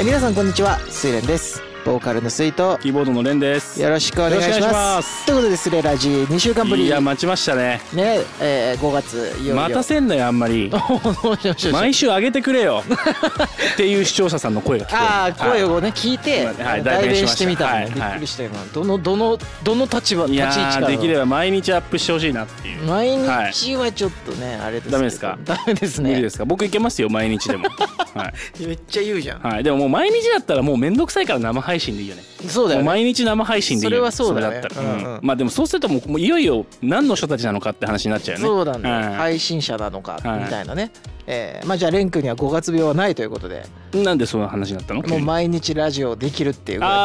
皆さんこんにちは、スイレンです。ボーカルのスイート、キーボードのレンですよろしくお願いしますということですれラジ二週間ぶりいや待ちましたねね、えー、5月いよいよ待たせんなよあんまり 毎週上げてくれよ っていう視聴者さんの声が聞こえああ声をね、はい、聞いて、はい、代弁してみた、はい、びっくりしたよ。どのどのどの立場立ち位置かできれば毎日アップしてほしいなっていう毎日はちょっとね、あれですダメですかダメですね無理ですか僕いけますよ毎日でも、はい、めっちゃ言うじゃん、はい、でももう毎日だったらもう面倒くさいから生配配信でいいよねそうだよ、ね、毎日生配信でいい、ね、それはそうだ、ね,、ねったら、うんうんまあでもそうするともうもういよいよ何の人たちなのかって話になっちゃうよねそうだね、はい、配信者なのかみたいなね、はいえー、まあじゃあ蓮くんには五月病はないということでなんでその話になったのもう毎日ラジオできるっていう元気っ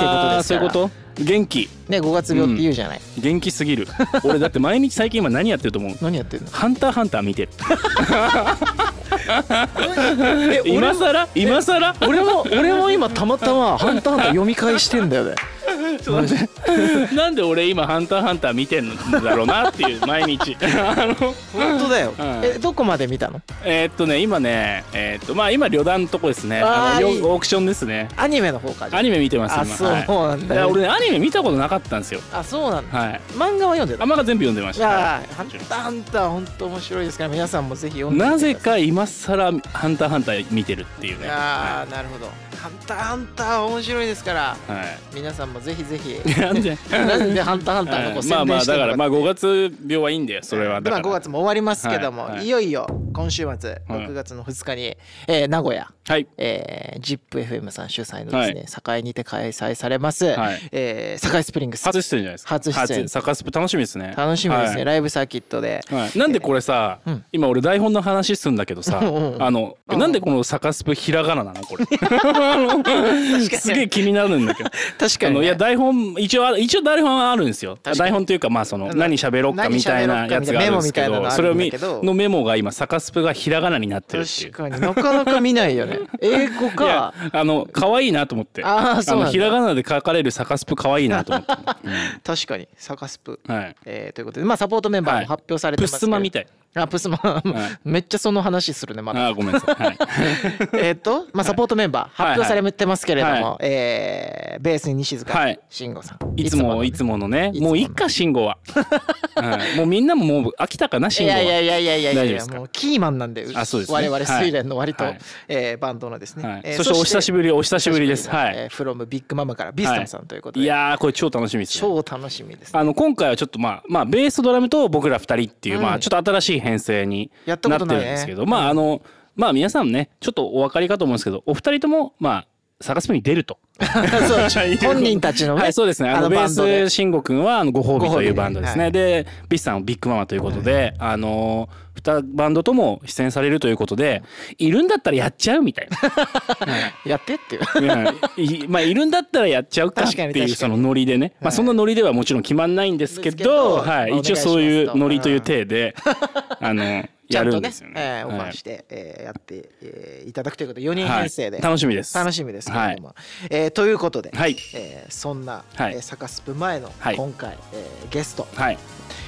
てことですからそういうこと元気ね五月病って言うじゃない、うん、元気すぎる 俺だって毎日最近今何やってると思う何やってるのハンターハンター見てる 今更今更俺も俺も今たまたま「ハンターハンター」読み返してんだよねちょっと待ってなんで俺今「ハンターハンター」見てんだろうなっていう毎日あの本当だよ、うんえどこまで見たのえーっとね今ねえーっとまあ今旅団のとこですねあーのオークションですねアニメの方かアニメ見てます今あそうはいなんいだや俺ねアニメ見たことなかったんですよあそうなんだはい漫画は読んでたあ漫画全部読んでましたはい、ハンターハンター」本当面白いですから皆さんもぜひ読んでみてなぜか今更ハンターハンター」見てるっていうねあ、あ、なるほどハンターハンター面白いですから、はい、皆さんもぜひぜひなんで なんでハンターハンターのこうまあまあだからまあ5月病はいいんでそれはまあ、五5月も終わりますけども、はい、いよいよ今週末6月の2日に、はい、えー、名古屋、はいえー、ZIPFM さん主催のですね、はい、栄にて開催されます、はいえー、栄スプリングス初出演じゃないですか初出演カスプ楽しみですね楽しみですね、ライブサーキットで、はい、なんでこれさ、今俺台本の話すんだけどさ、うん、あの、なんでこのカスプひらがななのこれ すげえ気になるんだけど確かに、ね、いや台本一応一応台本はあるんですよ台本というかまあその何喋ろうかみたいなやつがあるんですけどそれを見のメモが今サカスプがひらがなになってるし。確かになかなか見ないよね英語かあの可愛いなと思ってああ、そのひらがなで書かれるサカスプ可愛いなと思って、確かにサカスプ、はいえー、ということでまあサポートメンバーも発表されてますけど、はい、プスマみたいあプスマン、めっちゃその話するねまだあごめんなさい、はい、えっと、まあ、サポートメンバー、発表されてますけれども、はいはい、えー、ベースに西塚、はい、慎吾さんいつもいつものねもういっか慎吾は、もうみんなももう飽きたかな慎吾はいやいやいやいやいやいやもうキーマンなんであそうです、ね、我々睡蓮の割と、はい、えー、バンドのですね、はいえー、そしてお久しぶりお久しぶりですはい、えー、フロムビッグママからビストンさんということで、い、やこれ超楽しみです、ね、超楽しみです、ね、あの今回はちょっとまあまあベースドラムと僕ら二人っていう、まあちょっと新しい編成になってるんですけど、ね、まああのまあ皆さんねちょっとお分かりかと思うんですけどお二人ともまあ探すに出ると 本人たちのそうですねあのベース慎吾君はあのご褒美というバンドですね、でビスさんはビッグママということで、あの2バンドとも出演されるということでいるんだったらやっちゃうみたいな、やってっていう、まあいるんだったらやっちゃうかっていうそのノリでね、まあ、そのノリではもちろん決まんないんですけど、はい、一応そういうノリという体で、あのやるんとね。えオファーして、えやって、えいただくということで4人編成で、楽しみです。楽しみですはいえー、ということで、はいえー、そんな、はい、サカスプ前の今回、はい、えー、ゲスト、はい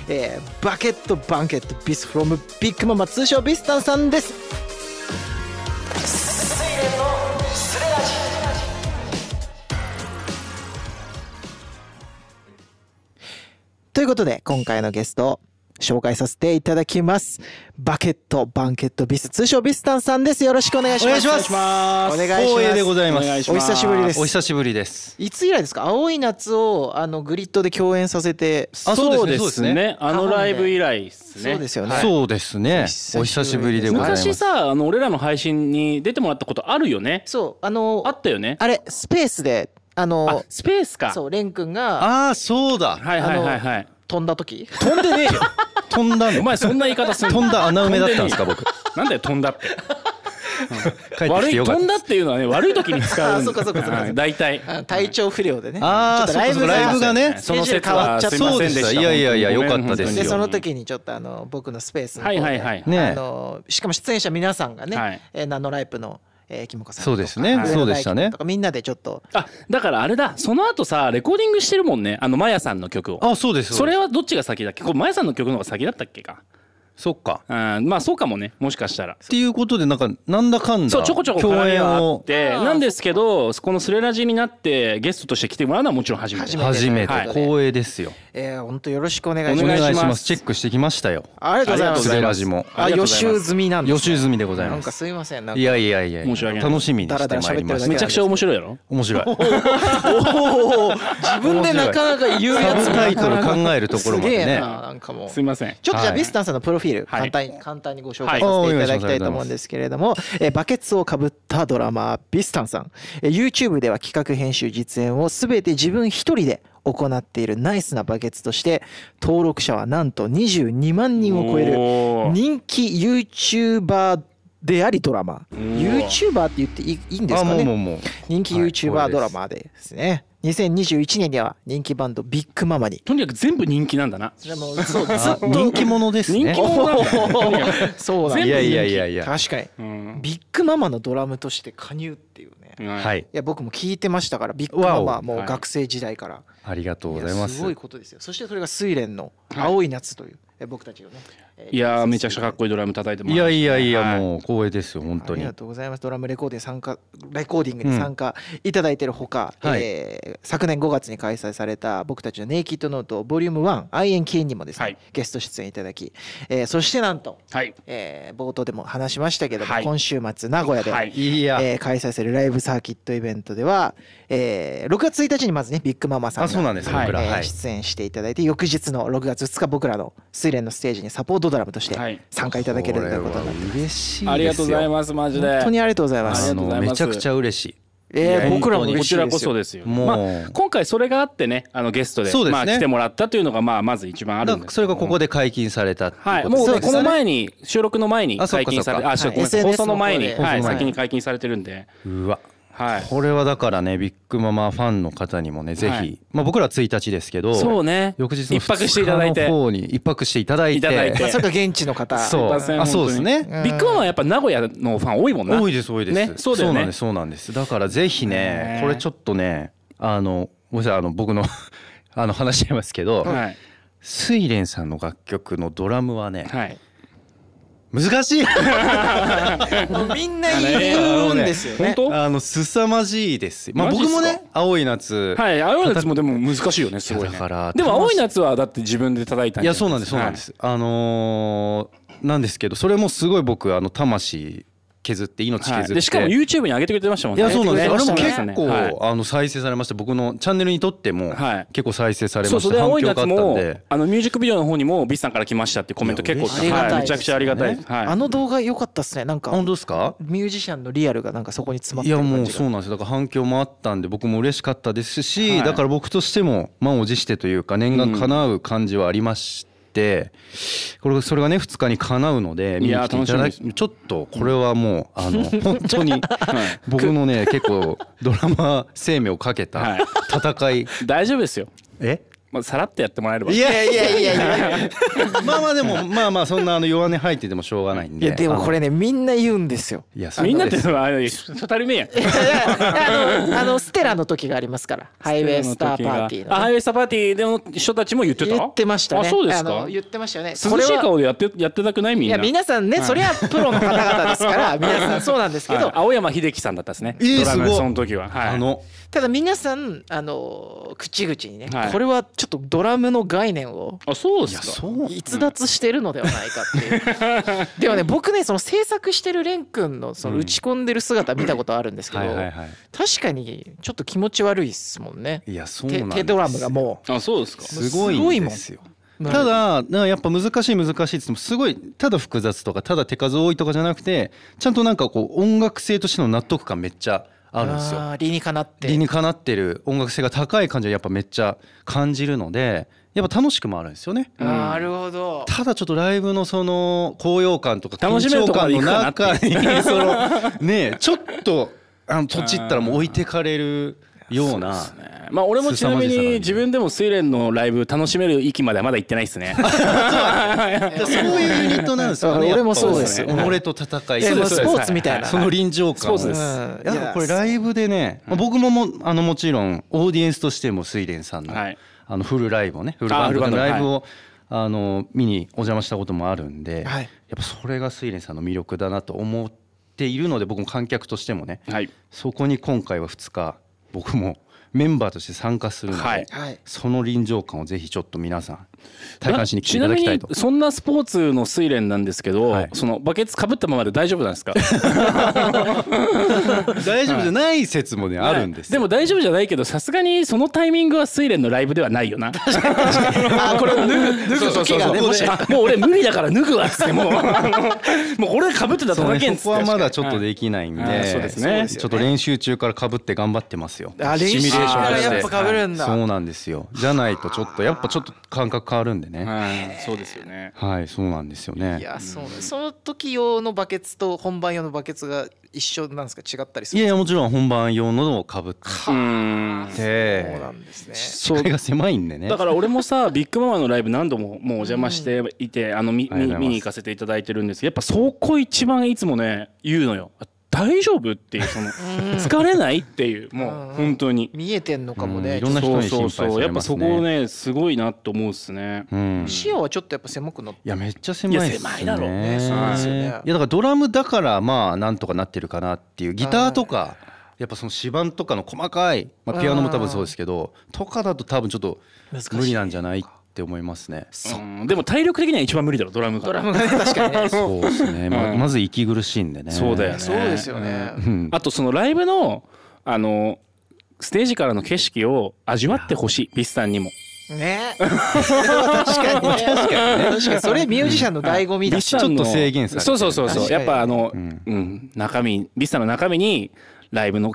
えー、バケットバンケットビスフロムビッグママ通称ビスタンさんです。ということで今回のゲスト紹介させていただきます。バケット、バンケットビス、通称ビスタンさんです。よろしくお願いします。お願いします。お願いします。光栄でございます。お久しぶりです。お久しぶりです。いつ以来ですか青い夏を、あの、グリッドで共演させて。あ、そうですね。すねあのライブ以来ですね。そうですよね。そうですね。お久しぶりでございます。昔さ、あの、俺らの配信に出てもらったことあるよね。そう。あの、あったよね。あれ、スペースで、あの、スペースか。そう、レン君が。ああ、そうだ。はいはいはいはい。飛んだ時飛んでねえよ 飛んだのお前そんな言い方すん飛んだ穴埋めだったんですか僕なんだよ飛んだって悪い飛んだっていうのはね悪い時に使うそうかそうか大体体調不良でねああライブがねその説変わっちゃったそうですたいやいやいや良かったですでその時にちょっとあの僕のスペースはいはいはいねしかも出演者皆さんがねナノライプのえー、キムコさんそうですねそうでしたねみんなでちょっとあだからあれだその後さレコーディングしてるもんねあのマヤさんの曲をあそうですそれはどっちが先だっけこれマヤさんの曲の方が先だったっけかそっかあまあそうかもねもしかしたらっていうことでなんかなんだかんだそうちょこちょこ共演をあってなんですけどこの「スレラジ」になってゲストとして来てもらうのはもちろん初めて初めて、はい、光栄ですよ、えー、本当よろしくお願いします。お願いします。チェックしてきましたよ。ありがとうございます。もあ予習済みなんです、ね。予習済みでございます。なんかすいません。んいやいやいや。申し訳ない。楽しみにしてまいりましめちゃくちゃ面白いやろ。面白い。おお。自分でなかなか言うやつ。タイトル考えるところまでね。すみません。ちょっとじゃあビスタンさんのプロフィール簡単に簡単にご紹介させていただきたいと思うんですけれども、えバケツをかぶったドラマビスタンさん、え YouTube では企画編集実演をすべて自分一人で行っているナイスなバケツとして登録者はなんと22万人を超える人気 YouTuber でありドラマ YouTuber って言っていいんですかねもうもう人気 YouTuber ドラマーですね、2021年には人気バンドビッグママにとにかく全部人気なんだなそれもそう人気者ですね人気者だそうなんだいやいやいやいや確かに、うん、ビッグママのドラムとして加入っていうはい、いや僕も聞いてましたからビッグママもう学生時代から、ありがとうございますすごいことですよそしてそれが「睡蓮の青い夏」という、僕たちのねいやめちゃくちゃかっこいいドラム叩いてますいやいやいや、もう光栄ですよ本当にありがとうございますドラムレコーディング参加レコーディングに参加いただいてるほか、うん、えー昨年5月に開催された僕たちのネイキッドノートボリューム1愛縁記念にもですね、はい、ゲスト出演いただき、えー、そしてなんと、はいえー、冒頭でも話しましたけども、今週末名古屋で、はいやえー、開催するライブサーキットイベントではえー、6月1日にまずねビッグママさんがそうなんです、僕ら、出演していただいて、翌日の6月2日僕らの「睡蓮」のステージにサポートドラムとして参加いただけるということになってます、嬉しいありがとうございますマジで本当にありがとうございますめちゃくちゃ嬉しいえー、僕らもこちらこそですよ。まあ、今回それがあってねあのゲストで、ね、まあ、来てもらったというのがまあまず一番あるんですそれがここで解禁されたっていうことです、はい、もうこの前に収録の前に解禁されああ、はい、放送の前に、はい、先に解禁されてるんでうわはい、これはだからねビッグママファンの方にもねぜひ、はい、まあ、僕ら1日ですけどそうね翌日の2日の方に一泊していただいてまさか現地の方そうあそうですね、ビッグママはやっぱ名古屋のファン多いもんな多いです多いです、ね、そうだよねそうなんですそうなんですだからぜひねこれちょっとねあのごめんなさいあの僕のあの話しちゃいますけど、はい、スイレンさんの楽曲のドラムはね、はい難しいみんな言うんですよね。本当？あの凄まじいです。まあ僕もね、青い夏。はい、青い夏もでも難しいよね。すごい、ね、でも青い夏はだって自分で叩いたい。いやそうなんですそうなんです。はい、あのー、なんですけど、それもすごい僕あの魂削って命削って、はい、しかも YouTube に上げてくれてましたもんねいやそうなんです、ね、あれ結構、はい、あの再生されました僕のチャンネルにとっても、はい、結構再生されましたそうそれ多いやつもあのミュージックビデオの方にもビスさんから来ましたってコメント結構来はい、めちゃくちゃありがたい、ね、はい、あの動画良かったっすねなんか本当ですかミュージシャンのリアルがなんかそこに詰まってるいやもうそうなんですよだから反響もあったんで僕も嬉しかったですし、だから僕としても満を持してというか念願叶う感じはありましたしてこれそれがね2日に叶うので見に来ていただきちょっとこれはもう、あの本当に 僕のね結構ドラマ生命をかけた戦い 大丈夫ですよえまあ、さらっとやってもらえればいやいやいやいや まあまあでもまあまあそんなあの弱音入っててもしょうがないんでいやでもこれねみんな言うんですよいやみんなってのはあれ2人目やあのあのステラの時がありますから ハイウェイスターパーティーの、ハイウェイスターパーティーでの人たちも言ってた言ってましたねあそうですか言ってましたよね涼しい顔でやってやってたくないみんないや皆さんねそりゃプロの方々ですから 皆さんそうなんですけど、青山秀樹さんだったですね、えー、ドラムその時は、はい、あのただ皆さんあの口々にね、これはちょっとドラムの概念をあそうですか逸脱してるのではないかっていう、でもね僕ねその制作してる蓮くんのその打ち込んでる姿見たことあるんですけど、確かにちょっと気持ち悪いっすもんねいやそうなん手ドラムがもうあそうですかすごいんですよただなやっぱ難しい難しいってってもすごいただ複雑とかただ手数多いとかじゃなくてちゃんとなんかこう音楽性としての納得感めっちゃあるんですよ。理にかなって理にかなってる音楽性が高い感じはやっぱめっちゃ感じるのでやっぱ楽しくもあるんですよね。なるほど。ただちょっとライブのその高揚感とか緊張感の中にそのねちょっとあの土地ったらもう置いてかれるような、ね、まあ俺もちなみに自分でもスイレンのライブ楽しめる域まではまだ行ってないですね そういうユニットなんですよ俺もそうです己と戦いスポーツみたいなその臨場感スポやこれライブでね、うん、僕ももあのもちろんオーディエンスとしてもスイレンさんの,、あのフルライブをねフルバンドのライブを、あの見にお邪魔したこともあるんで、はい、やっぱそれがスイレンさんの魅力だなと思っているので僕も観客としてもね、はい、そこに今回は2日僕もメンバーとして参加するので、はい、その臨場感をぜひちょっと皆さん体感しに来ていただきたいとそんなスポーツの睡蓮なんですけど、はい、そのバケツかぶったままで大丈夫なんですか 大丈夫じゃない説もね、はい、あるんです、でも大丈夫じゃないけどさすがにそのタイミングは睡蓮のライブではないよなあこれ脱ぐ脱ぐ時がねもしもう俺無理だから脱ぐわっつってもう もうこかぶってたとだけんつってそこはまだちょっとできないんで、はい、そうですね、ね、ちょっと練習中からかぶって頑張ってますよあ練習からやっぱかぶるんだ、そうなんですよじゃないとちょっとやっぱちょっと感覚変わるんでね、はい、そうですよねはいそうなんですよねいやそう、その時用のバケツと本番用のバケツが一緒なんですか違ったりするいやもちろん本番用のをかぶってそうなんですねそれが狭いんでねだから俺もさビッグママのライブ何度ももうお邪魔していて、あのみ、見に行かせていただいてるんですやっぱそこ一番いつもね言うのよ大丈夫っていうその疲れないっていうもう本当に見えてんのかもね、いろんな人に心配されますねやっぱそこねすごいなと思うっすね、視野はちょっとやっぱ狭くなっていやめっちゃ狭いっすね狭いだろうねいやだからドラムだからまあなんとかなってるかなっていうギターとかやっぱその指板とかの細かい、まあ、ピアノも多分そうですけどとかだと多分ちょっと無理なんじゃないっって思いますねでも体力的には一番無理だろドラムがドラムがね確かにね そうですねままず息苦しいんでねそうだよねそうですよね、うん、あとそのライブのあのステージからの景色を味わってほしいビスさんにも。ね確かに確かにね確かにそれミュージシャンの醍醐味だちょっと制限そうそうそうそうやっぱあの、うん、うん、中身ビスさんの中身にライブの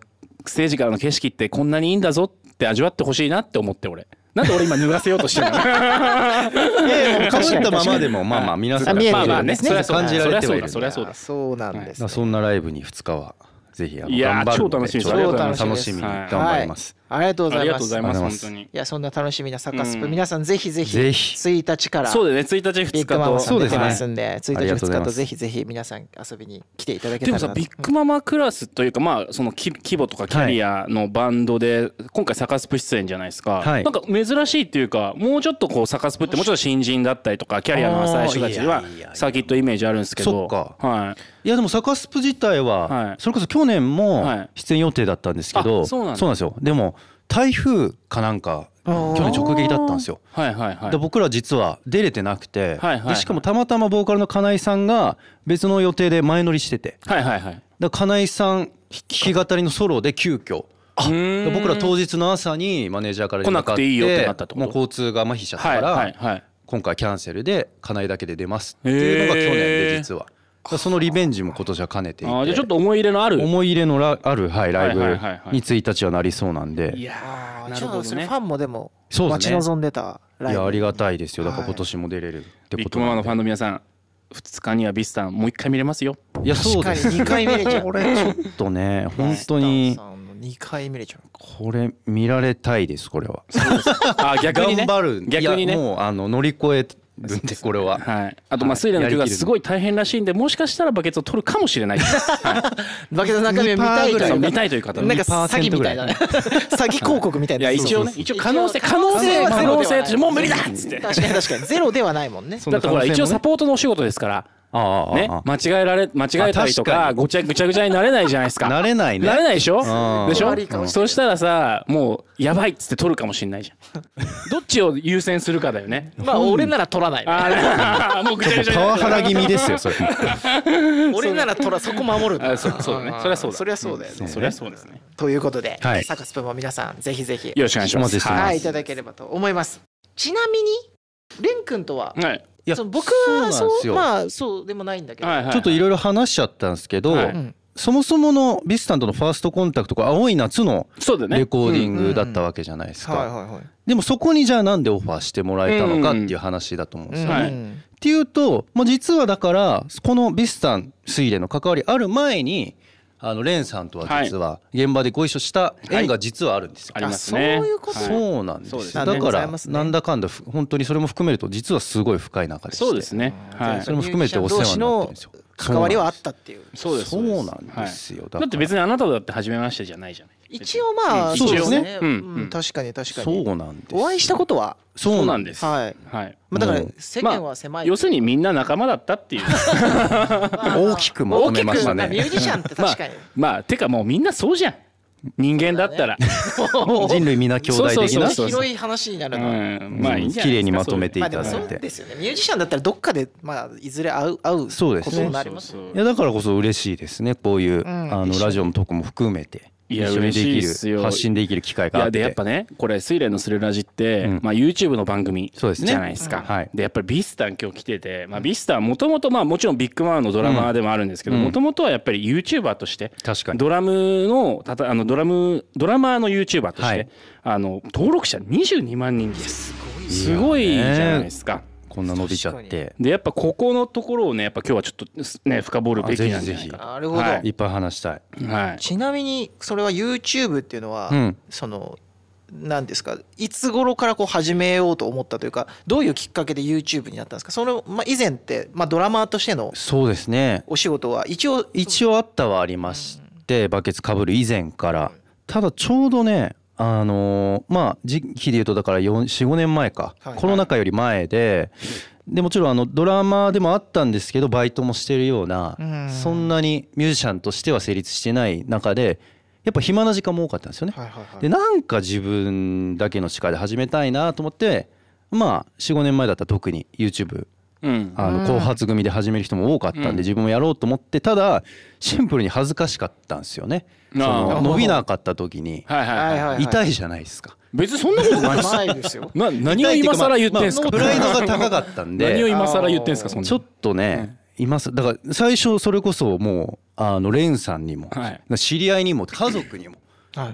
ステージからの景色ってこんなにいいんだぞって味わってほしいなって思って俺。なんで俺今脱がせようとしてるのえ かぶったままでもまあまあ皆さんまあまあねそれは感じられてはいるそりゃそうだそうなんです、そんなライブに2日はぜひあの頑張るの超楽しみ超楽しみに頑張ります、はいありがとうございます。本当に。いやそんな楽しみなサッカースプ、うん、皆さんぜひぜひ1日からそうすね1日2日とそうですますんで1日2日とぜひぜひ皆さん遊びに来ていただけたらでもさビッグママクラスというかまあその規模とかキャリアのバンドで今回サカスプ出演じゃないですか、はい、なんか珍しいっていうかもうちょっとこうサカスプってもちろん新人だったりとかキャリアの浅い人たちはサーキットイメージあるんですけどはい、いやでもサカスプ自体はそれこそ去年も出演予定だったんですけど、そうなんですよでも台風かなんか去年直撃だったんですよ。はいはいはい、で僕ら実は出れてなくて、はいはいはい、でしかもたまたまボーカルの金井さんが別の予定で前乗りしてて、はいはいはい、金井さん弾き語りのソロで急遽あ僕ら当日の朝にマネージャーからていいよってってもう交通が麻痺しちゃったから、はいはいはい、今回キャンセルで金井だけで出ますっていうのが去年で実は。そのリベンジも今年は兼ねていてあじゃあちょっと思い入れのある思い入れのある、はい、ライブに1日はなりそうなんでいやなるほど、ね、ファンもでも待ち望んでたライブ、ね、いやありがたいですよだから今年も出れるってことビッグママのファンの皆さん2日にはビスタンもう1回見れますよいやそうです2回見れちゃう ちょっとね本当に2回見れちゃうこれ見られたいですこれは あ逆に、ね、頑張る逆にねもうあの乗り越え分でこれは、はい、あとまあス水蓮の曲がすごい大変らしいんでもしかしたらバケツを取るかもしれない、はい、バケツの中身を見たいという見たいという方なんか詐欺みたいなね詐欺広告みたいないや一応ね一応可能性可能性可能性としてもう無理だっつって確かに確かにゼロではないもんねだってほら一応サポートのお仕事ですからね、間違えられ間違えたりとかごちゃぐちゃぐちゃになれないじゃないですかなれないねなれないでしょでしょしそしたらさもうやばいっつって取るかもしんないじゃん どっちを優先するかだよねまあ俺なら取らないあ もうぐちゃぐちゃパワハラ気味ですよそれ 俺なら取らそこ守るんだそうそうだねそりゃそうだそりゃそうだよねそりゃそうですねということで、はい、サカスプも皆さんぜひぜひよろしくお願いしますはいいただければと思いますちなみにレン君とは、はいいや僕はそうまあそうでもないんだけど、はいはいはい、ちょっといろいろ話しちゃったんですけど、はい、そもそものビスタントのファーストコンタクトが青い夏のレコーディングだったわけじゃないですかでもそこにじゃあなんでオファーしてもらえたのかっていう話だと思うんですよね。うんうんっていうとまあ、実はだからこのビスタン水イレの関わりある前にあのレンさんとは実は現場でご一緒した縁が実はあるんですよ。はい、ありますね。そういうこと。そうなんです。ですね、だからなんだかんだ本当にそれも含めると実はすごい深い中でして。そうですね。はい。それも含めてお世話になってるんですよ。関わりはあったっていう。そうです。そうなんですよ。だって別にあなただって初めましてじゃないじゃない。一応まあ、そうですね。確かに確かに。そうなんです。お会いしたことは。そうなんです。はい。はい。まあだから世間は狭い。要するにみんな仲間だったっていう。大きくまとめましたね。ミュージシャンって確かに。まあてかもうみんなそうじゃん。人間だったら 人類皆兄弟的な広い話になるのまあ綺麗にまとめていただいてですよねミュージシャンだったらどっかでまあいずれ会う会うことになりますいやだからこそ嬉しいですねこういうあのラジオのとこも含めて一緒にできる発信できる機会があってやでやっぱねこれ「睡蓮のするラジ」って、うん、まあ、YouTube の番組じゃないですかで、ねやっぱりビスタン今日来てて、まあ、ビスタンもともとまあもちろんビッグマンのドラマーでもあるんですけどもともとはやっぱり YouTuber としてドラムのたたあのドラムドラマーの YouTuber として、はい、あの登録者22万人ですすごいじゃないですか。こんな伸びちゃってでやっぱここのところをねやっぱ今日はちょっとね深掘るべきなんひ。ないるほど、い、っぱい話したい、はい、ちなみにそれは YouTube っていうのは、うん、その何ですかいつ頃からこう始めようと思ったというかどういうきっかけで YouTube になったんですかその、まあ、以前って、まあ、ドラマーとしてのそうですねお仕事は一応一応あったはありまして、うん、バケツかぶる以前から、ただちょうどねあのまあ時期でいうとだから45年前か、はいコロナ禍より前で。でもちろんあのドラマでもあったんですけどバイトもしてるようなそんなにミュージシャンとしては成立してない中でやっぱ暇な時間も多かったんですよね。でなんか自分だけの力で始めたいなと思ってまあ45年前だったら特に YouTube うん、あの後発組で始める人も多かったんで自分もやろうと思ってただシンプルに恥ずかしかったんですよね。伸びなかった時に痛いじゃないですか。別にそんなことないですよ。な何を今更言ってんすか。プライドが高かったんで。何を今更言ってんすかそんな。ちょっとね、います。だから最初それこそもうあのレンさんにも、知り合いにも家族にも。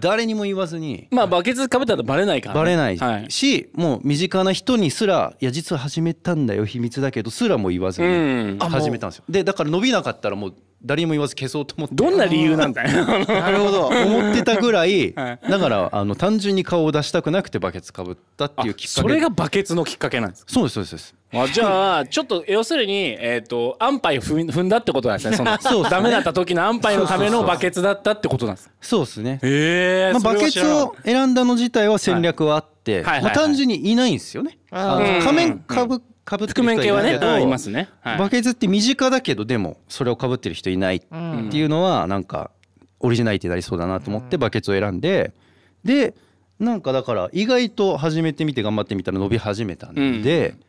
誰にも言わずにまあバケツかぶったらバレないから、ね、バレないし、もう身近な人にすら「いや実は始めたんだよ秘密だけど」すらも言わずに始めたんですよ、でだから伸びなかったらもう誰も言わず消そうと思ってどんな理由なんだよ なるほど思ってたぐらい、だからあの単純に顔を出したくなくてバケツかぶったっていうきっかけそれがバケツのきっかけなんですそうですそうですあじゃあちょっと要するにえっ、ー、と安牌踏んだってことなんですね そのう、ね、ダメだった時の安牌のためのバケツだったってことなんですそうですねええー、まあ、バケツを選んだの自体は戦略はあって、単純にいないんですよね、あの仮面かぶ、うんかぶって面系はね、いますね、はい、バケツって身近だけどでもそれをかぶってる人いないっていうのはなんかオリジナリティになりそうだなと思ってバケツを選んででなんかだから意外と始めてみて頑張ってみたら伸び始めたんで、っ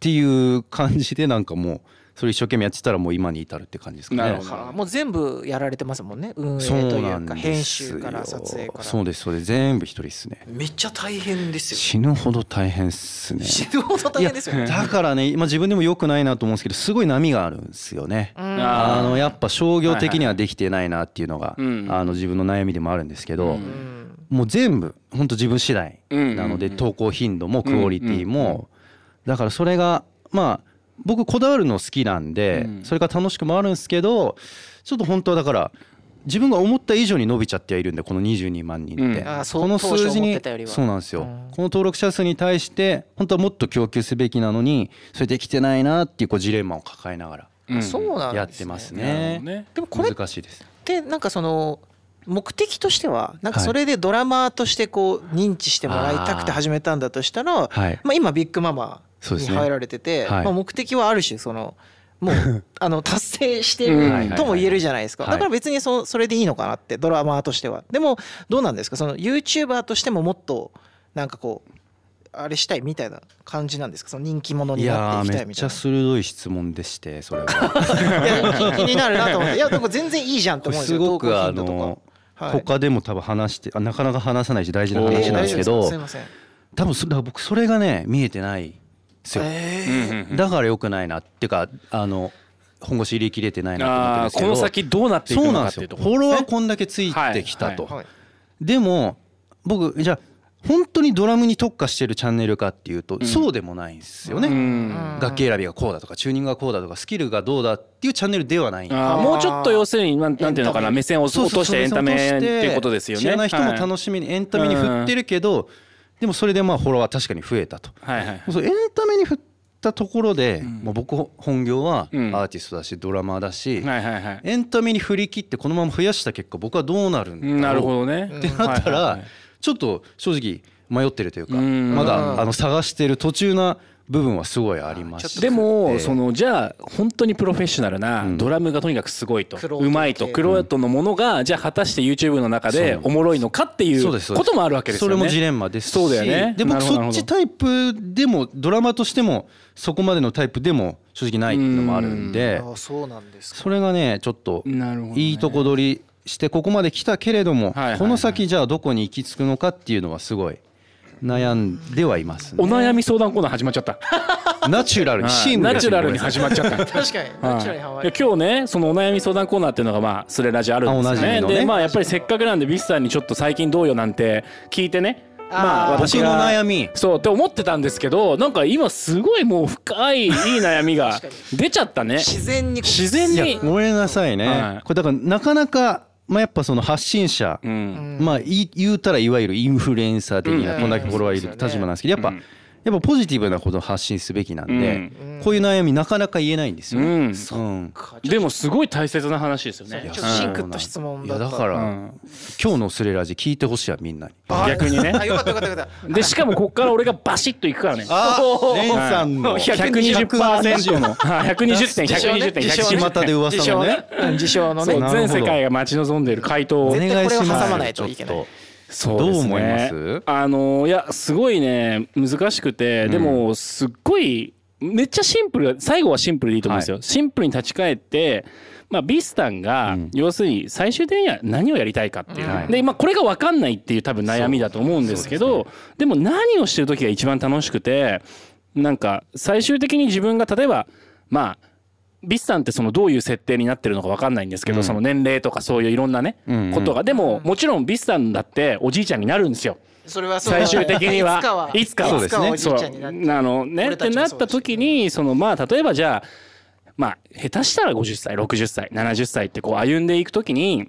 ていう感じでなんかもうそれ一生懸命やってたらもう今に至るって感じですかね。なるほどもう全部やられてますもんね運営というか編集から撮影からそうですそうです全部一人ですねめっちゃ大変ですよ死ぬほど大変っすね死ぬほど大変ですよねだからね今自分でもよくないなと思うんですけどすごい波があるんですよねあのやっぱ商業的にはできてないなっていうのが、あの自分の悩みでもあるんですけど、もう全部ほんと自分次第なので、投稿頻度もクオリティも、だからそれがまあ僕こだわるの好きなんで、うん、それが楽しくもあるんですけどちょっと本当はだから自分が思った以上に伸びちゃってはいるんでこの22万人って、この数字にそうなんですよ、この登録者数に対して本当はもっと供給すべきなのにそれできてないなっていうこうジレンマを抱えながらやってますね。でもこれでなんかその目的としてはなんかそれでドラマーとしてこう認知してもらいたくて始めたんだとしたら、まあ、今ビッグママ入られてて、ねはい、まあ、目的はある種その もうあの達成してるとも言えるじゃないですか、だから別にそそれでいいのかなってドラマーとしてはでもどうなんですかその YouTuber としてももっとなんかこうあれしたいみたいな感じなんですかその人気者になっていきたいみたいなめっちゃ鋭い質問でしてそれは 気になるなと思っていやでも全然いいじゃんと思うんですよ すごくあの、ほか他でも多分話してあなかなか話さないし大事な話なんですけど、えー、多分そ僕それがね見えてないですよ、えー、だから良くないなっていうかあの本腰入れきれてないなと思ってますけどこの先どうなっていくのかっていうと、フォロワーこんだけついてきたと、はいはい、でも僕じゃあ本当にドラムに特化してるチャンネルかっていうと、うん、そうでもないんですよね、楽器選びがこうだとかチューニングがこうだとかスキルがどうだっていうチャンネルではないもうちょっと要するになんていうのかな目線を落としてエンタメっていうことですよね知らない人も楽しみにエンタメに振ってるけど、うんでもそれでまあフォロワー確かに増えたと、はいはいはい、そエンタメに振ったところで、うん、僕本業はアーティストだし、ドラマーだし、はいはいはい、エンタメに振り切ってこのまま増やした結果僕はどうなるんだろうなるほど、ね、ってなったら、ちょっと正直迷ってるというか、まだあの探してる途中な部分はすごいありますでも、そのじゃあ本当にプロフェッショナルなドラムがとにかくすごいとうまいとクロットのものがじゃあ果たして YouTube の中でおもろいのかっていうこともあるわけですよね。それもジレンマですそうだよねで僕そっちタイプでもドラマとしてもそこまでのタイプでも正直ないっていうのもあるんでそれがねちょっといいとこ取りしてここまで来たけれどもこの先じゃあどこに行き着くのかっていうのはすごい。悩んではいます、ね、お悩み相談コーナー始まっちゃったナチュラルにナチュラルに始まっちゃった確かにナチュラルにハワイ今日ねそのお悩み相談コーナーっていうのがまあスレラジあるんですねねでまあやっぱりせっかくなんでビスさんにちょっと最近どうよなんて聞いてねまあ私の悩みそうって思ってたんですけどなんか今すごいもう深いいい悩みが出ちゃったね自然に自然にごめんなさいね、はい、これだからなかなかまあ、やっぱその発信者、うん、まあ言うたらいわゆるインフルエンサー的な、こんだけフォロワーいる立場なんですけどやっぱ、やっぱポジティブなことを発信すべきなんで、うん、こういう悩みなかなか言えないんですよ、ね、うん、うん、でもすごい大切な話ですよねちょっとシンクと質問いやだから、うん、今日のスレラジ聞いてほしいわみんなに逆にねよかったよかったよかったでしかもここから俺がバシッといくからねあレンさんの120%の120.120点120点で噂のね自称のね全世界が待ち望んでいる回答をお願いします挟まないといけないそうですね、どう思いますあのいやすごいね難しくてでもすっごいめっちゃシンプル最後はシンプルでいいと思うんですよ、はい、シンプルに立ち返ってまあ、ビスタンが要するに最終的には何をやりたいかっていう、うん、で、まあ、これが分かんないっていう多分悩みだと思うんですけどでも何をしてる時が一番楽しくてなんか最終的に自分が例えばまあビスさんってそのどういう設定になってるのか分かんないんですけど、うん、その年齢とかそういういろんなね、うんうん、ことがでももちろんビスさんだっておじいちゃんになるんですよ。それは最終的にはいつかはそうですね。あのねってなった時にそのまあ例えばじゃあまあ下手したら50歳60歳70歳ってこう歩んでいく時に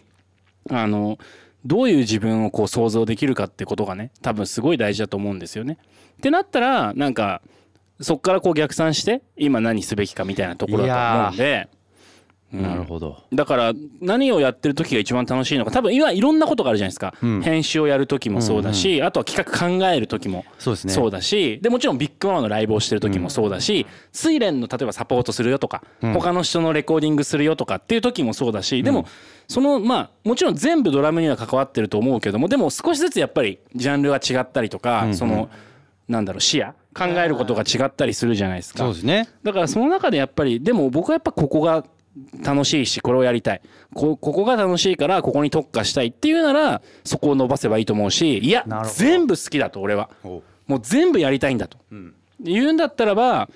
あのどういう自分をこう想像できるかってことがね多分すごい大事だと思うんですよね。ってなったらなんか。そこからこう逆算して今何すべきかみたいなところだと思うんで。うん、なるほどだから何をやってる時が一番楽しいのか多分今いろんなことがあるじゃないですか、うん、編集をやる時もそうだし、うんうん、あとは企画考える時もそうだし、ね、でもちろんビッグママのライブをしてる時もそうだし、うん、睡蓮の例えばサポートするよとか、うん、他の人のレコーディングするよとかっていう時もそうだしでも、そのまあもちろん全部ドラムには関わってると思うけどもでも少しずつやっぱりジャンルが違ったりとか、その。うんうんなんだろう視野考えることが違ったりするじゃないですかそうですねだからその中でやっぱりでも僕はやっぱここが楽しいしこれをやりたいここが楽しいからここに特化したいっていうならそこを伸ばせばいいと思うしいや全部好きだと俺はもう全部やりたいんだと、うん、言うんだったらば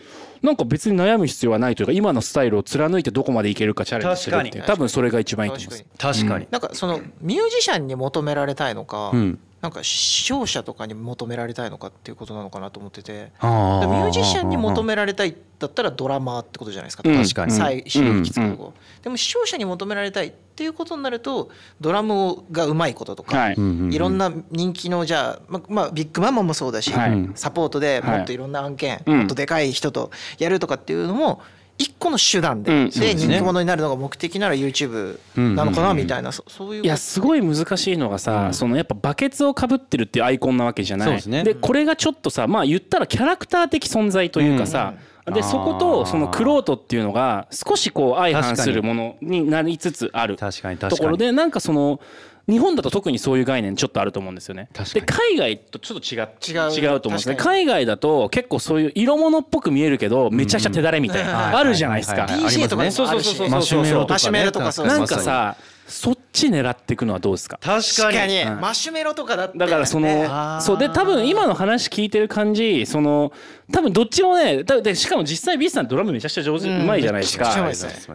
なんか別に悩む必要はないというか今のスタイルを貫いてどこまでいけるかチャレンジするって多分それが一番いいと思います確かに確かに、うん、なんかそのミュージシャンに求められたいのか、うん、なんか視聴者とかに求められたいのかっていうことなのかなと思っててミュージシャンに求められたいだったらドラマーってことじゃないですか確かに最終引き継ぐ後でも視聴者に求められたいっていうことになるとドラムがうまいこととか、い、ろんな人気のじゃあ、ままあ、ビッグママもそうだし、サポートでもっといろんな案件、もっとでかい人とやるとかっていうのも一個の手段で、で人気者になるのが目的なら YouTube なのかなみたいな、そういういやすごい難しいのがさ、そのやっぱバケツをかぶってるっていうアイコンなわけじゃないで,、これがちょっとさまあ言ったらキャラクター的存在というかさ、でそことそのクロっていうのが少しこう相反するものになりつつあるところでなんかその日本だと特にそういう概念ちょっとあると思うんですよね。で海外とちょっと違違う違うと思うんですね。海外だと結構そういう色物っぽく見えるけどめちゃくちゃ手だれみたいな、あるじゃないですか。DJ とかそうそうそうそうマシュメロとか,、ね、とかそうなんかさそっち狙っていくのはどうですか確かに、うん、マシュメロとかだって、ね、だからそのそうで多分今の話聞いてる感じその多分どっちもね多分しかも実際ビースさんドラムめちゃくちゃ上手うまいじゃないですか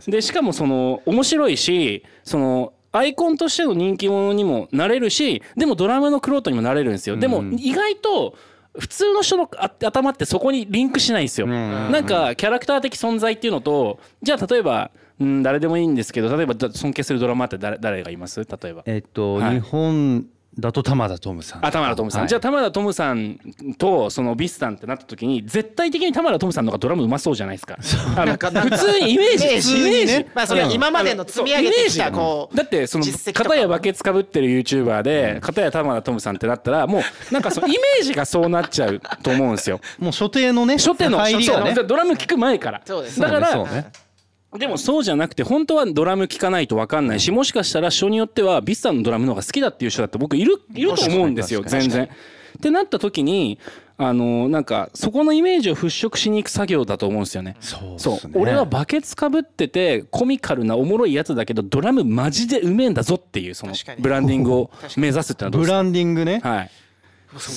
でしかもその面白いしそのアイコンとしての人気者にもなれるしでもドラムのクロートにもなれるんですよ、でも意外と普通の人の頭ってそこにリンクしないんですよ、なんかキャラクター的存在っていうのとじゃあ例えばうん誰でもいいんですけど例えば尊敬するドラマって誰誰がいます例えばえっと、はい、日本だと玉田トムさん。あ玉田トムさん、はい、じゃあ玉田トムさんとそのビスさんってなった時に絶対的に玉田トムさんの方がドラムうまそうじゃないですか。あの普通にイメージイメージ、ね、まあそれ今までの積み上げてきたこうだってその片やバケツかぶってる YouTuber で片や玉田トムさんってなったらもうなんかそのイメージがそうなっちゃうと思うんですよ。もう所定のね。所定の入りがね。ドラム聞く前から。だから。でもそうじゃなくて本当はドラム聴かないと分かんないしもしかしたら人によってはビスさんのドラムの方が好きだっていう人だって僕いるいると思うんですよ全然。ってなった時にあのなんかそこのイメージを払拭しに行く作業だと思うんですよね。そう、ね、俺はバケツかぶっててコミカルなおもろいやつだけどドラムマジでうめえんだぞっていうそのブランディングを目指すってのはどうですかブランディングね、はい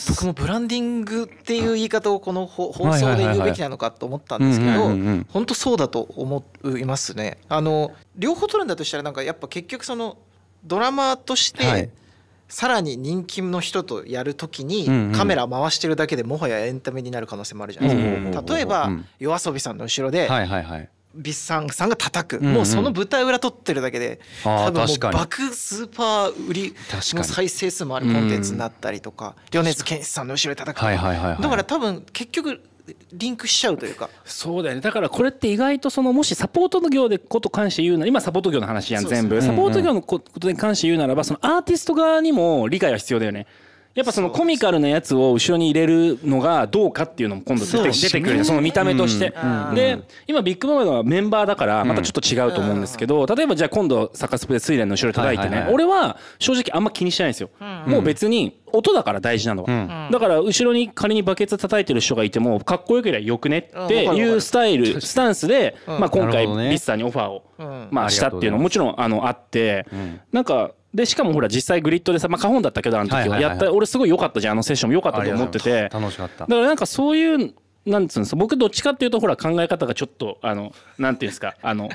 僕もブランディングっていう言い方をこの放送で言うべきなのかと思ったんですけど本当そうだと思いますね。あの両方取るんだとしたらなんかやっぱ結局そのドラマとして、さらに人気の人とやるときにカメラ回してるだけでもはやエンタメになる可能性もあるじゃないですか、例えば、夜遊びさんの後ろで、ビスサンさんが叩く、もうその舞台裏撮ってるだけで多分もう爆スーパー売りの再生数もあるコンテンツになったりとか米津玄師さんの後ろで叩くいだから多分結局リンクしちゃうというかそうだよねだからこれって意外とそのもしサポート業でこと関して言うなら今サポート業の話やん全部サポート業のことに関して言うならばそのアーティスト側にも理解は必要だよねやっぱそのコミカルなやつを後ろに入れるのがどうかっていうのも今度出て出てくるその見た目として。で今ビッグーマのメンバーだからまたちょっと違うと思うんですけど例えばじゃあ今度サカスプでレ蓮の後ろ叩いてね俺は正直あんま気にしてないんですよ。もう別に音だから大事なのは、うん、だから後ろに仮にバケツ叩いてる人がいてもかっこよければよくねっていうスタイルスタンスで、まあ、今回ビスさんにオファーを、まあ、したっていうのももちろんあのあって、うなんかでしかもほら実際グリッドでさまあ花本だったけどあの時はやった俺すごい良かったじゃんあのセッションも良かったと思ってて楽しかっただからなんかそういうなんつうんです僕どっちかっていうとほら考え方がちょっとあのなんていうんですかあの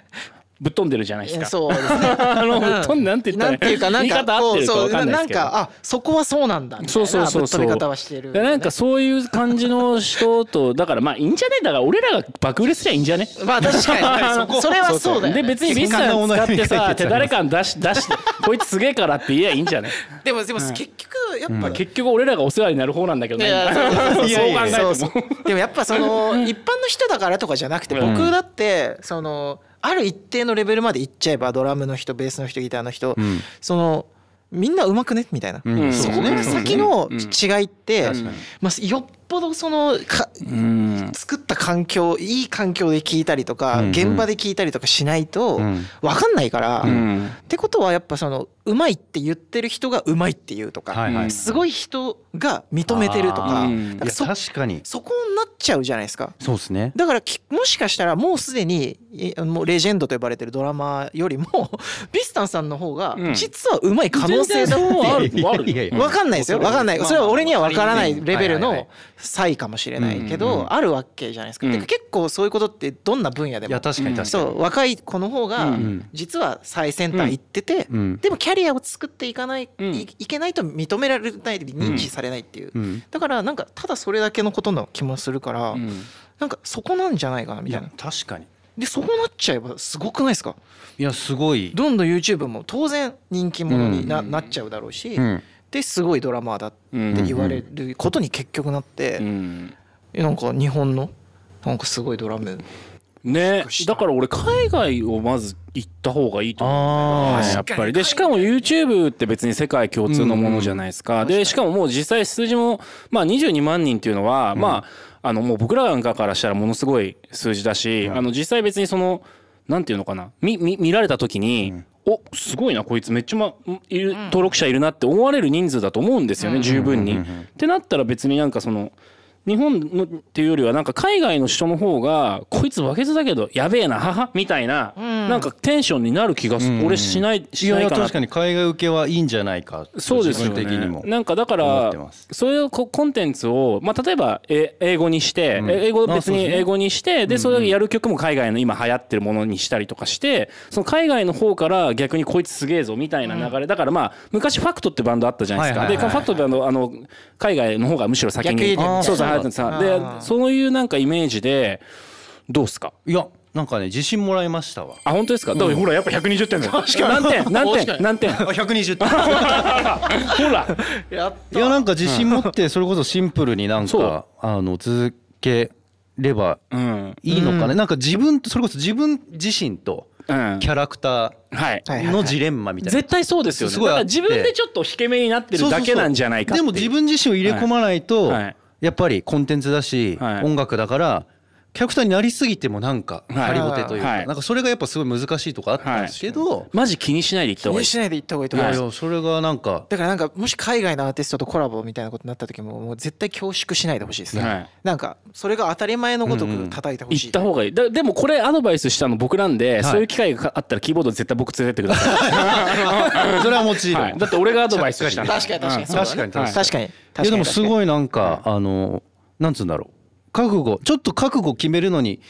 ぶっ飛んでるじゃないですか。そうですね。あの、ぶっ飛んなんて言ったら、なんていうかなんかそうそうなんかあそこはそうなんだみたいなそうそうそうそう飛び方はしてる、ね。なんかそういう感じの人と だからまあいいんじゃねえだから俺らが爆売れすりゃいいんじゃね。まあ確かに それはそうだよ、ね、で別にミスさん使ってさ手だれ感出し出してこいつすげえからって言えばいいんじゃね。でもでも、うん、結局やっぱ、うん、結局俺らがお世話になる方なんだけどね。そう考えても。でもやっぱその一般の人だからとかじゃなくて僕だってその。うんある一定のレベルまでいっちゃえばドラムの人ベースの人ギターの人、うん、そのみんなうまくねみたいな、うん、そこから先の違いって、まあ、よっぽどそのか、うん、作った環境いい環境で聞いたりとか、うんうん、現場で聞いたりとかしないと分かんないから、うん、ってことはやっぱそのうまいって言ってる人がうまいっていうとか、はいはい、すごい人が認めてるとかうん、確かにそこになっちゃうじゃないですかそうですねだからもしかしたらもうすでにもうレジェンドと呼ばれてるドラマよりも ビスタンさんの方が実はうまい可能性だって、うん、分かんないですよ分かんないそれは俺には分からないレベルの才かもしれないけど、うんうんあるわけじゃないですかうん、う結構そういうことってどんな分野でもいや確かにそう若い子の方が実は最先端行ってて、うんうん、でもキャリアを作っていかないい、いけないと認められない認知されないっていう、だからなんかただそれだけのことの気もするから、うん、なんかそこなんじゃないかなみたいな。い確かにでそうなっちゃえばすごくないですかいやすごいどんどん YouTube も当然人気者にな,、なっちゃうだろうし、うんてすごいドラマーだって言われることに結局なって、なんか日本のなんかすごいドラムねだから俺海外をまず行った方がいいと思う、やっぱりでしかも YouTube って別に世界共通のものじゃないですか、でしかももう実際数字もまあ22万人っていうのは、まああのもう僕らなんかからしたらものすごい数字だし、あの実際別にそのなんていうのかな見見られた時に、おすごいなこいつめっちゃ、ま、いる登録者いるなって思われる人数だと思うんですよね十分に。ってなったら別になんかその。日本のっていうよりはなんか海外の人の方がこいつバケツだけどやべえな母みたいな、うん、なんかテンションになる気がす、うん、俺しないしないかな確かに海外受けはいいんじゃないかそうですよ、ね、的にもなんかだからそういうコンテンツを、まあ、例えば英語にして、うん、英語別に英語にして、ね、でそれけやる曲も海外の今流行ってるものにしたりとかしてその海外の方から逆にこいつすげえぞみたいな流れだからまあ昔ファクトってバンドあったじゃないですか、はいはいはい、でファクトってバンドあの海外の方がむしろ先にそうすねてさでそういうなんかイメージでどうっすかいやなんかね自信もらいましたわあ本当ですか、でも、ほらやっぱ120点だよ 何点 何点何点あ120点 ほらやいやなんか自信持ってそれこそシンプルになんか、あの続ければいいのかね、なんか自分それこそ自分自身とキャラクターのジレンマみたいな、絶対そうですよねだから自分でちょっと引け目になってるだけなんじゃないかでも自分自身を入れ込まないと、はいやっぱりコンテンツだし、音楽だからキャラクターになりすぎてもなんかハリボテというか、なんかそれがやっぱすごい難しいとかあったんですけど、マジ気にしないでいった方がいい気にしないでいった方がいいと思いますいやそれがなんかだからなんかもし海外のアーティストとコラボみたいなことになった時ももう絶対恐縮しないでほしいですね、なんかそれが当たり前のごとく叩いてほしい、うん、った方がいいだでもこれアドバイスしたの僕なんで、そういう機会があったらキーボード絶対僕連れてってください それはもちろん、はい、だって俺がアドバイスした確かに確かに確かに確かに確かにでもすごいなんかあのなんつうんだろう覚悟ちょっと覚悟決めるのに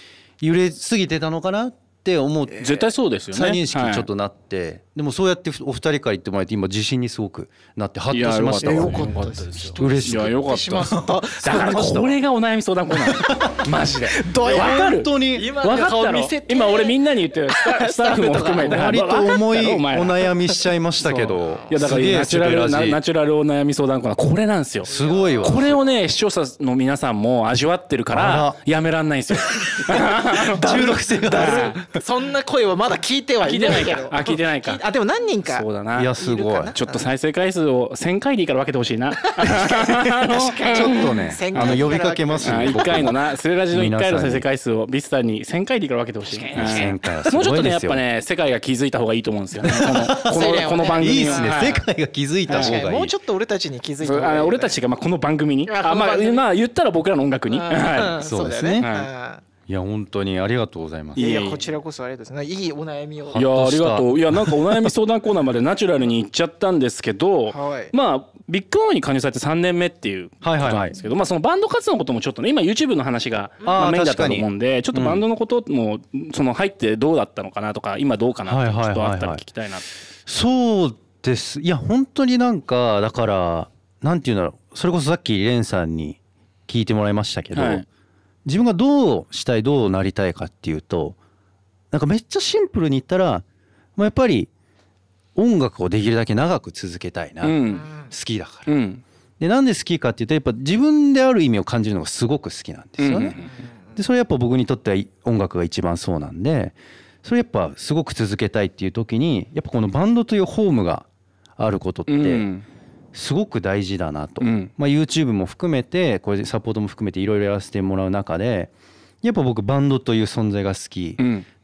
揺れすぎてたのかなって思う絶対そうですよね再認識ちょっとなって、でもそうやってお二人から言ってもらえて今自信にすごくなってハッとしましたよかったです嬉しいやよかっただからこれがお悩み相談コーナー マジでわかる本当に今今俺みんなに言ってるスタッフも 含めて割と重いお悩みしちゃいましたけどいやだからナチュラルナチュラルお悩み相談コーナーこれなんですよすごいわこれをね視聴者の皆さんも味わってるからやめらんないんですよ 中毒性がそんな声はまだ聞いてはいないけどあ聞いてないかあでも何人かそうだないやすごいちょっと再生回数を1000回でいいから分けてほしいな ちょっとねあの呼びかけますね1回のなスレラジの1回の再生回数をビスさんに1000回でいいから分けてほしいもうちょっとねやっぱね世界が気づいた方がいいと思うんですよねこの この番組いいですね世界が気づいた方がもうちょっと俺たちに気づいた俺たちがまあこの番組にあまあ言ったら僕らの音楽にそうですねいや本当にありがとうございます。いやこちらこそありがとうございます。いいお悩みを。いやありがとう。いやなんかお悩み相談コーナーまでナチュラルに行っちゃったんですけど、はい、まあビッグママに加入されて3年目っていうことなんですけど、はいはいまあそのバンド活動のこともちょっとね今 YouTube の話がまあメインだったと思うんで、ちょっとバンドのこともその入ってどうだったのかなとか今どうかなってちょっとあったら聞きたいな、はいはいそうです。いや本当になんかだからなんていうんだろう。それこそさっきレンさんに聞いてもらいましたけど。はい自分がどうしたいどうなりたいかっていうとなんかめっちゃシンプルに言ったら、まあ、やっぱり音楽をできるだけ長く続けたいな、うん、好きだから。うん、でなんで好きかっていうとやっぱ自分である意味を感じるのがすごく好きなんですよね。でそれやっぱ僕にとっては音楽が一番そうなんでそれやっぱすごく続けたいっていう時にやっぱこのバンドというホームがあることって、うんすごく大事だなと、うん、まあ、YouTube も含めてこれサポートも含めていろいろやらせてもらう中でやっぱ僕バンドという存在が好き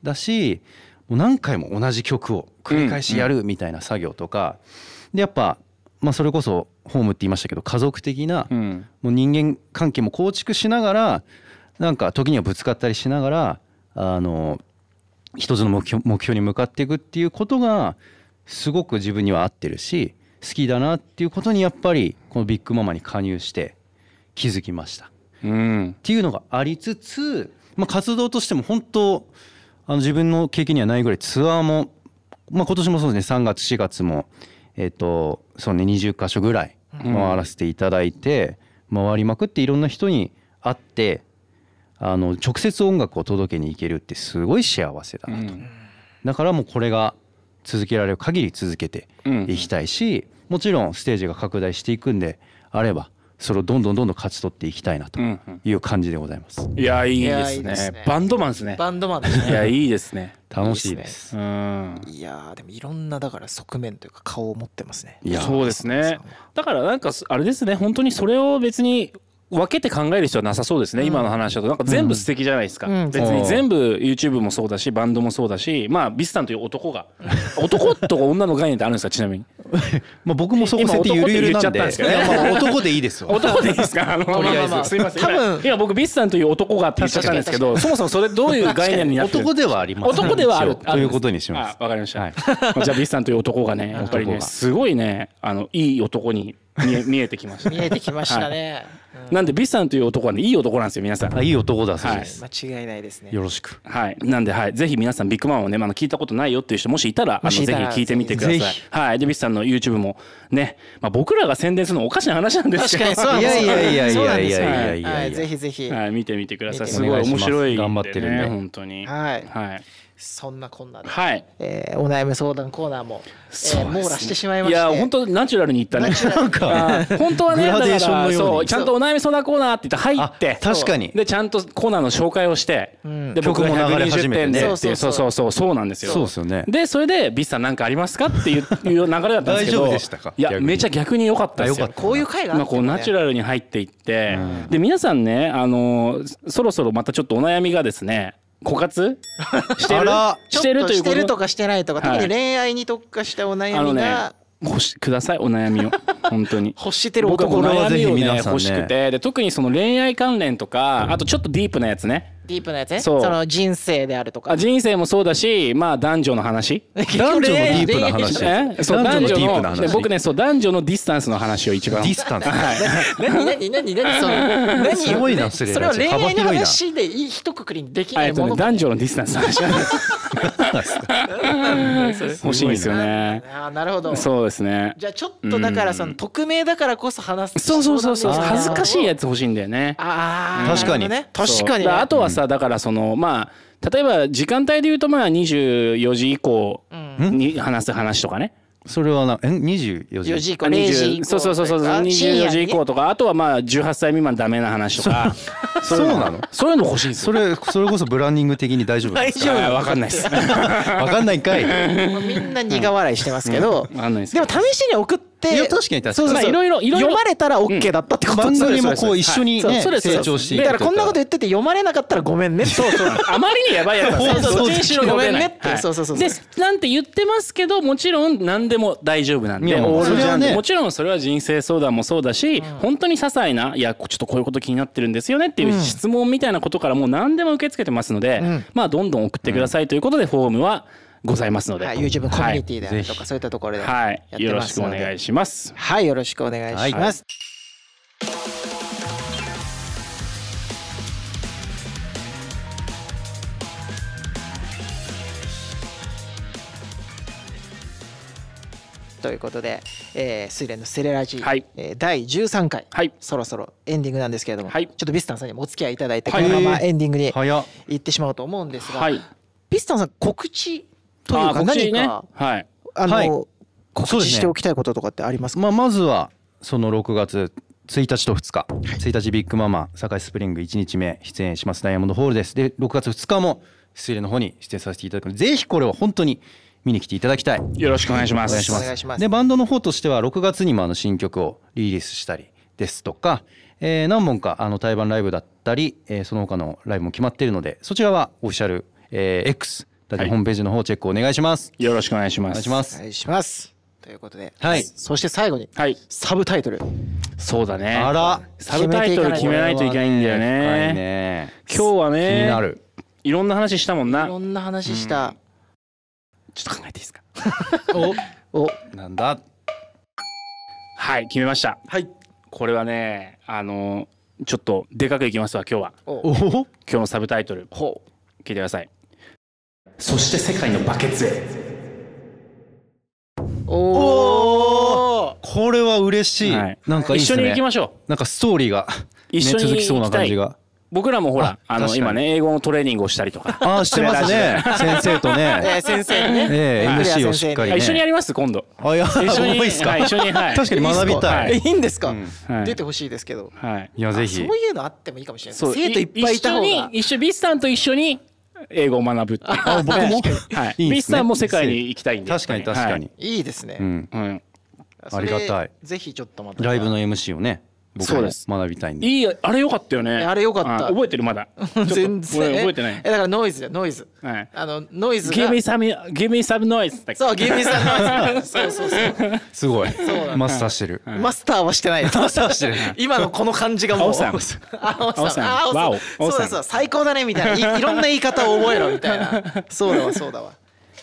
だし、もう何回も同じ曲を繰り返しやるみたいな作業とか、でやっぱ、まあ、それこそホームって言いましたけど家族的な、もう人間関係も構築しながらなんか時にはぶつかったりしながらあの一つの目標目標に向かっていくっていうことがすごく自分には合ってるし好きだなっていうことにやっぱりこのビッグママに加入して気づきました。うん、っていうのがありつつ、まあ、活動としても本当あの自分の経験にはないぐらいツアーも、まあ、今年もそうですね3月4月も、えーとそうね、20か所ぐらい回らせていただいて、うん、回りまくっていろんな人に会ってあの直接音楽を届けに行けるってすごい幸せだなと。うん、だからもうこれが続けられる限り続けていきたいし、もちろんステージが拡大していくんであればそれをどんどんどんどん勝ち取っていきたいなという感じでございます、うんうん、いやいいですね、ね、バンドマンですねバンドマンですねいやいいですね楽しいですいやでもいろんなだから側面というか顔を持ってますねいやそうですねだからなんかあれですね本当にそれを別に分けて考える必要はなさそうですね、うん、今の話だとなんか全部素敵じゃないですか、うん、別に全部 YouTube もそうだしバンドもそうだしまあビスタンという男が男と女の概念ってあるんですかちなみに まあ僕もそこ設定ゆるゆるなんでんですけど、ね、まあ男でいいですよ 男でいいですかあのとりあえずすいません多分いや僕ビスタンという男がって言っちゃったんですけどそもそもそれどういう概念になってる男ではあります男ではあると いうことにしますわかりました、はい、じゃあビスタンという男がねやっぱりねすごいねあのいい男に見え見えてきました見えてきましたね、はいなんでビスさんという男はねいい男なんですよ皆さんあいい男だそうです、間違いないですねよろしくはいなんではいぜひ皆さんビッグマンをねまだ聞いたことないよっていう人もしいたらあのぜひ聞いてみてくださいはいでビスさんの YouTube もねまあ僕らが宣伝するのおかしな話なんですけど確かにいやいやいやいやいやいやぜひぜひはい見てみてくださいすごい面白い頑張ってるんで本当にはいはいそんなこんなで、はいえー、お悩み相談コーナーも、えー、網羅してしまいましたいや本当ナチュラルにいったね 本当はねだからそうちゃんとお悩み相談コーナーって言って入って確かにでちゃんとコーナーの紹介をして、うん、で僕も120点ね、そうそうそうそうなんですよそうですよねでそれで「ビスさん何かありますか?」っていう流れだったんですけどいやめちゃ逆に良かったですよこういう回があ、ね、まあ、こうナチュラルに入っていって、うん、で皆さんねあのそろそろまたちょっとお悩みがですね枯渇してるしてるというとしてるとかしてないとか、はい、特に恋愛に特化したお悩みが、欲しくださいお悩みを 本当に欲してる男の悩みを、ね、ね、欲しくてで特にその恋愛関連とかあとちょっとディープなやつねディープなやつねその人生であるとか人生もそうだしまあ男女の話 男女のディープな話えそう男女のディープな話僕ねそう男女のディスタンスの話を一番ディスタンス何何何何その何それは恋愛の話で一括りにできないもの、男女のディスタンスの話欲しいですよね。あなるほど。そうですね。じゃあちょっとだからその匿名だからこそ話す。そうそうそうそう。恥ずかしいやつ欲しいんだよね。ああ。確かに。確かに。あとはささだからそのまあ例えば時間帯で言うとまあ24時以降に話す話とかね、それはなえ24時以降そうそうそうそう時以降とかあとはまあ18歳未満ダメな話とかそうなのそういうの欲しいんですそれそれこそブランディング的に大丈夫ですか大丈夫分かんないです分 かんないかい みんな苦笑いしてますけど、でも試しに送ってって確かに確かにいろいろ読まれたら OK だったってこと番組もこう一緒にね成長してだからこんなこと言ってて読まれなかったらごめんねそうそうあまりにやばいやつどっちごめんねってそうそうそうなんて言ってますけどもちろん何でも大丈夫なんでもちろんそれは人生相談もそうだし本当に些細ないやちょっとこういうこと気になってるんですよねっていう質問みたいなことからもう何でも受け付けてますのでまあどんどん送ってくださいということでフォームは「ございますので、はい、YouTube コミュニティであるとか、はい、そういったところではい、よろしくお願いしますはいよろしくお願いします、ということで、えー、スイレンのセレラジ、はい、えー、第十三回、はい、そろそろエンディングなんですけれども、はい、ちょっとビスタンさんにもお付き合いいただいて、このままエンディングに行ってしまうと思うんですが、はい、ビスタンさん告知というか何か、はい、あの、告知しておきたいこととかってありますか、まあ、まずはその6月1日と2日、1日ビッグママ堺スプリング1日目出演しますダイヤモンドホールですで6月2日も出演の方に出演させていただくのでぜひこれは本当に見に来ていただきたいよろしくお願いしますお願いしますでバンドの方としては6月にもあの新曲をリリースしたりですとか、えー、何本かあの対バンライブだったり、えー、その他のライブも決まっているのでそちらはオフィシャル、えー、X ラジオホームページの方チェックお願いします。よろしくお願いします。お願いします。お願いします。ということで、はい、そして最後に、はい、サブタイトルそうだねあらサブタイトル決めないといけないんだよねね 今日はね気になるいろんな話したもんないろんな話した、ちょっと考えていいですか お おなんだはい決めましたはいこれはねあのちょっとでかくいきますわ今日はお、今日のサブタイトルほう。聞いてくださいそして世界のバケツへおおこれは嬉しい、はい、なんか、ね、一緒に行きましょうなんかストーリーが、ね、一緒に続きそうな感じが僕らもほらあの今ね英語のトレーニングをしたりとかああしてますね先生とね、えー、先生ね、えー、MC をしっかり、ね、一緒にやります今度あいや一緒にいいすか、はい、一緒に、はい、確かに学びたいいいんですか、うんはい、出てほしいですけどはいいやぜひそういうのあってもいいかもしれない生徒いっぱいいた方が一緒ビスさんと一緒に英語を学ぶってあ僕も、はい、いいスさんも世界に行きたいんで確かに確かに、い、いですね、うんありがたいぜひちょっとまたライブの MC をね僕も学びたいんでいいあれよかったよねあれよかった覚えてるまだ 全然覚えてないえだからノイズノイズ、はい、あのノイズゲミサムゲミサムノイズそうゲミサムノイズそうそうそうすごいマスターしてる、はい、マスターはしてないマスターしてる 今のこの感じがもう青さん 青さん青さんそうだそう最高だねみたいないろんな言い方を覚えろみたいなそうだわそうだわ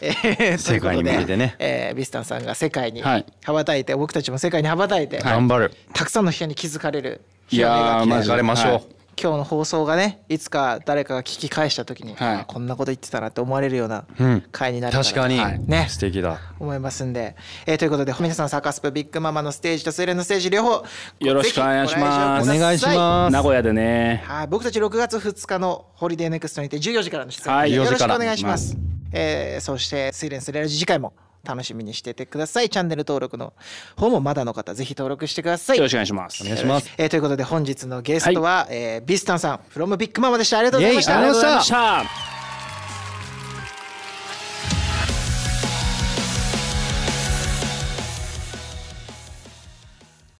えー、世界に向けてね、えー、ビスタンさんが世界に羽ばたいて、はい、僕たちも世界に羽ばたいて、頑張るたくさんの人に気づかれるいやーまずれましょう、はい、今日の放送がねいつか誰かが聞き返した時に、はい、こんなこと言ってたなって思われるような回になるかうん、確かに、はい、ね素敵だ思いますんで、えー、ということで皆さんサーカス部ビッグママのステージとスイレンのステージ両方よろしくお願いしますお願いします名古屋でねはい僕たち6月2日のホリデーネクストにて14時からの出演、はい、よろしくお願いします、えー、そしてスイレンスレラジ次回も楽しみにしててください。チャンネル登録の方もまだの方、ぜひ登録してください。よろしくお願いします。お願いします。えー、ということで本日のゲストは、はい、えー、ビスタンさん、フロムビッグママでした。ありがとうございました。ありがとうございました。